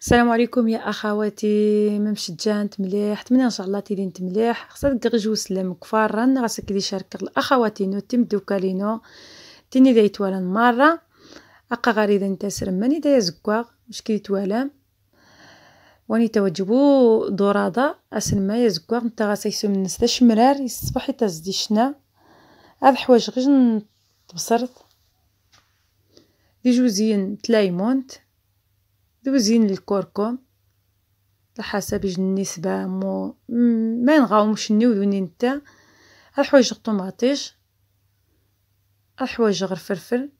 السلام عليكم يا اخواتي ما جانت مليح نتمنى ان شاء الله نت مليح خصك تغجو سلام كفار رانا غاسك لي شارك الاخواتي نو تم دوكالينو تيني داي ولا مره اقا غريض انت سرماني داي زكواغ مشكي توالا واني توجبو دورادا اسلما يا زكواغ نتا غاسيسو من نسدا شمرار الصباح تزدي شنا هاد حوايج غير تبصرت دي جوزين تلايمونت دوزين الكركم لحسب النسبة مو ما نغاومش نولو نتا الحوايج الطوماطيش الحوايج غير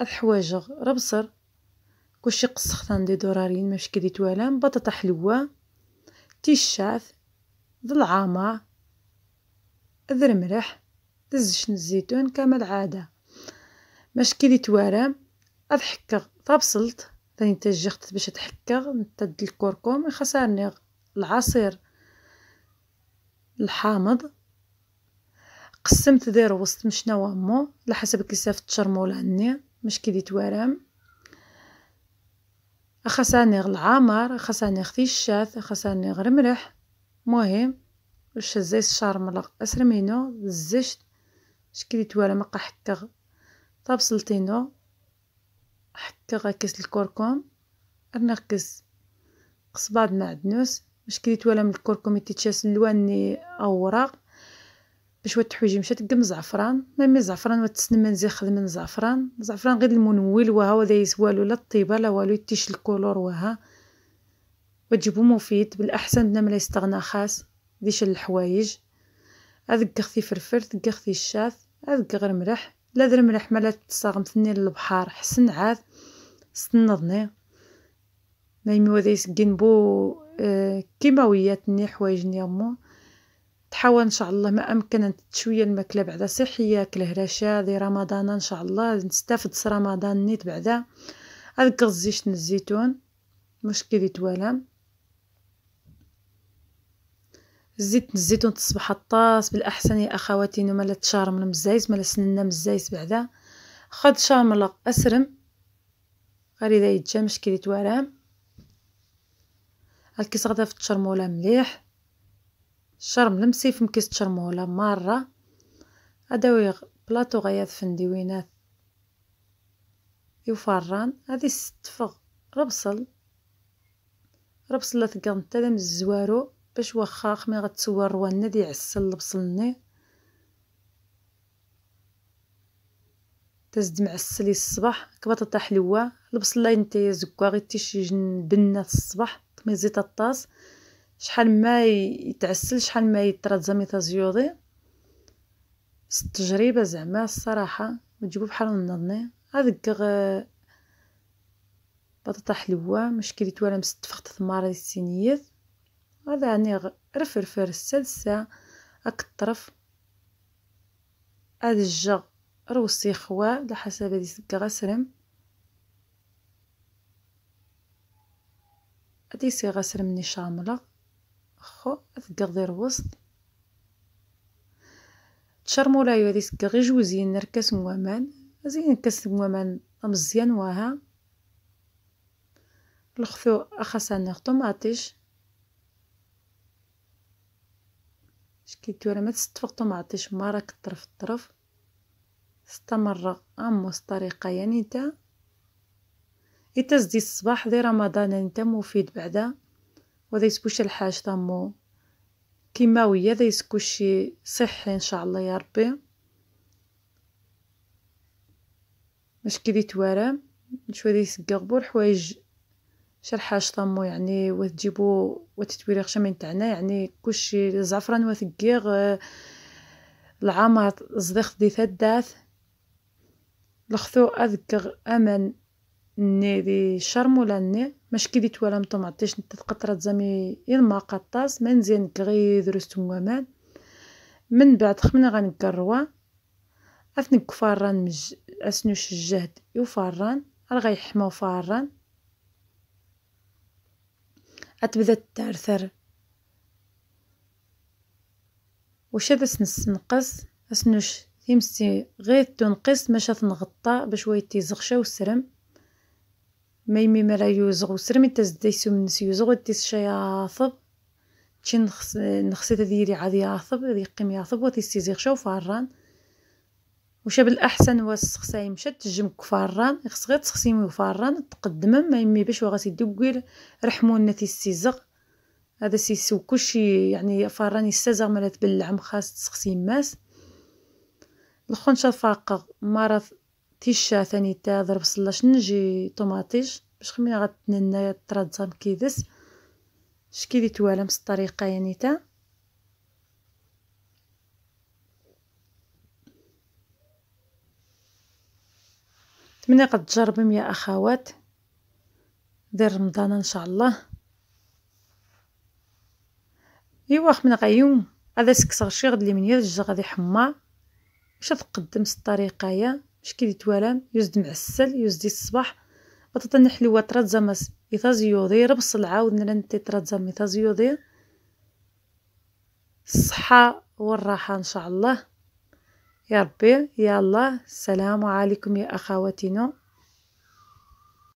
الحوايج ربصر كلشي قصخت دي دورارين ماش كدي توالام بطاطا حلوة تيشاف ضلعامة ذر ملح الزيتون الزيتون كما العادة ماش كدي توالام اضحك طابصلت ثاني جيخت باش تحكا نتد الكركم خسرني العصير الحامض قسمت دير وسط مشناو امو على حسب كيساف تشرمول عني مش كي ديت ورم خسرني العمر خسرني اختي الشاث خسرني غير ملح مهم واش زيت الشارملق اسرمينو الزشت شكي ديت ورم قحكغ طاب سلطينو حتى غاكس الكركم أرنا قصباد معدنوس باش كريت ولا من الكركم يتيتشاس اللواني اوراق باش وات حويجي مشات قم زعفران مي زعفران واتسن منزي خدم من زعفران زعفران غير المنول وها وذا يسوالو لا الطيبة لا والو يتيش الكولور وها وتجيبو مفيد بالاحسن بلا ملا يستغنى خاص ديش الحوايج هذا خثي فرفر ثك خثي الشاث هذك غير مرح لا در درم الحمالة تساغمتني للبحر حسن عاد سنضني نايمي وذا يسكن بو آه، كيما وياتني حوايجني امو تحاول ان شاء الله ما امكن شويه الماكله بعدا صحيه كالهراشة دي رمضان ان شاء الله نستافد رمضان نيت بعدا هذاك غزيشت الزيتون مشكل يتوالم زيت الزيتون تصبح الطاس بالاحسن يا اخواتي انه ملا تشارم من مزايز ملا سننا مزايز بعدا خد شاملق اسرم غير اذا يتجامش كي ديت الكيس غدا في التشرموله مليح الشرم لمسي في مكيس تشرمولة مره اداوي بلاطو غياض نديوينات يوفران هذه ستفغ ربصل ربصلة ثقان تادم الزوارو باش واخا خمي غتصور روانا دي عسل البصلني تزد معسلي الصباح كبطاطا حلوة البصلة ينتي زكا غير تيشجن بنة الصباح تميزيطا الطاس شحال ما يتعسل شحال ما يطرات زعما تازيوضي التجربة زعما الصراحة وجبو بحال النضني هذيك بطاطا حلوة مشكلة وانا مستفخت ثمارة السينيه غادا عني رفرفر هاك الطرف هاد الجا روسي خوا على حسب هادي سكا غسرم هادي سي غسرم ني شاملة خو ثقا غدير وسط تشرمو لايو هادي سكا غي جوزين نركس موامان زين نركس موامان مزيان واها الخثو أخسان طوماطيش شكيتو راه ما تصدفقتو ما عطيش مارك الطرف الطرف استمر اموس الطريقه يعني انت إتا زدي الصباح دي رمضان انت مفيد بعدا وذا يسكوش الحاج تامو كيماوية ذا يسكوش صحي ان شاء الله يا ربي باش كي دي شويه ديال غبور حوايج شرح شطمو يعني وتجيبو وتتويري خشمين تاعنا يعني كلشي زعفران وثقيغ آه، العمط زدخ دي ثداث لخثو أذكر أمن ني دي شرمو لاني مش كي دي توالم نتا تقطرة زامي يلما قطاس منزين كغي درستو ومان من بعد خمنا غنكروا أثنك فاران مج... أسنوش الجهد يوفاران راه غيحماو فاران تعثر واش تتعثر وشاد نقص اسنوش تيمستي غير تنقص ماشا تنغطى باش وايد تيزغشا وسرم ما يمي ما يوزغ وسرم انت زدا يسومنس يوزغ وتيس شا يعاثب تشي نخس نخسيت ديري عاد يعاثب غادي يقيم يعاثب وتيستيزيغشا وفران وشاب الاحسن هو السخسا يمشد تجم كفران خص غير تسخسيم فاران تقدم ما يمي باش هو غادي يدوكيل رحمونا تي السيزغ هذا سيسو كلشي يعني فاران يستزغ مالا تبلع مخاس تسخسي ماس الخنشة فاقة مرض تيشا ثاني تا ضرب صلاش نجي طوماطيش باش خمينا غتننى تراتزام كيدس شكيلي دي توالم الطريقة يعني تا نتمنى قد تجربهم يا اخوات دير رمضان ان شاء الله ايوا خمنا غيوم هذا سكسر شي غد لي من يرجع غادي يحمر باش تقدم الطريقه يا باش كي توالام يزد معسل يزدي الصباح بطاطا حلوه ترزمس يوضي ربص العاود نرنتي ترزم يوضي الصحه والراحه ان شاء الله يا ربي يا الله السلام عليكم يا أخواتنا